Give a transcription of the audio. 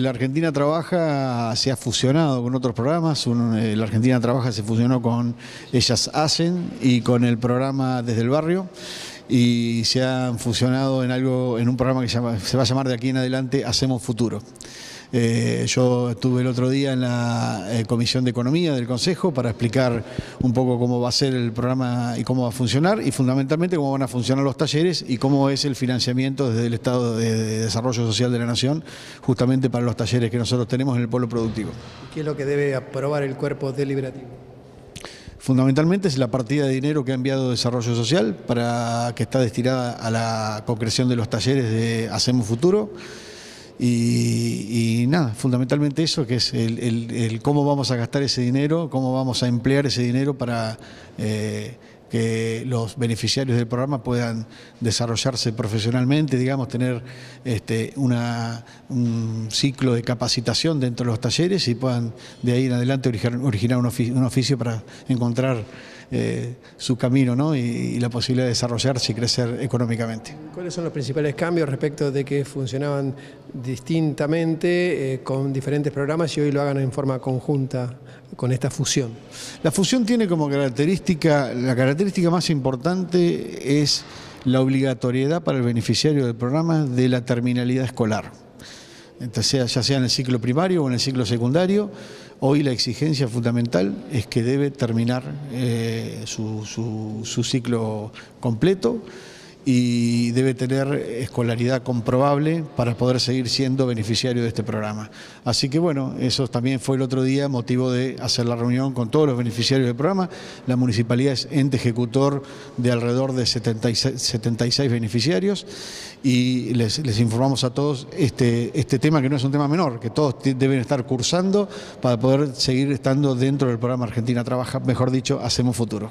La Argentina Trabaja se ha fusionado con otros programas. la Argentina Trabaja se fusionó con Ellas Hacen y con el programa Desde el Barrio y se han fusionado en algo, en un programa que se va a llamar de aquí en adelante Hacemos Futuro. Eh, yo estuve el otro día en la eh, Comisión de Economía del Consejo para explicar un poco cómo va a ser el programa y cómo va a funcionar y fundamentalmente cómo van a funcionar los talleres y cómo es el financiamiento desde el Estado de, Desarrollo Social de la Nación justamente para los talleres que nosotros tenemos en el pueblo productivo. ¿Qué es lo que debe aprobar el cuerpo deliberativo? fundamentalmente es la partida de dinero que ha enviado Desarrollo Social para que está destinada a la concreción de los talleres de Hacemos Futuro. Y, nada, fundamentalmente eso, que es el, cómo vamos a gastar ese dinero, cómo vamos a emplear ese dinero para eh, que los beneficiarios del programa puedan desarrollarse profesionalmente, digamos, tener este, un ciclo de capacitación dentro de los talleres y puedan de ahí en adelante originar, un oficio para encontrar eh, su camino ¿no? y, la posibilidad de desarrollarse y crecer económicamente. ¿Cuáles son los principales cambios respecto de que funcionaban distintamente eh, con diferentes programas y hoy lo hagan en forma conjunta con esta fusión? La fusión tiene como característica, la característica más importante es la obligatoriedad para el beneficiario del programa de la terminalidad escolar. ya sea en el ciclo primario o en el ciclo secundario, Hoy la exigencia fundamental es que debe terminar eh, su ciclo completo y debe tener escolaridad comprobable para poder seguir siendo beneficiario de este programa. Así que bueno, eso también fue el otro día motivo de hacer la reunión con todos los beneficiarios del programa. La municipalidad es ente ejecutor de alrededor de 76, beneficiarios y les, informamos a todos este, este tema que no es un tema menor, que todos deben estar cursando para poder seguir estando dentro del programa Argentina Trabaja, mejor dicho, Hacemos Futuro.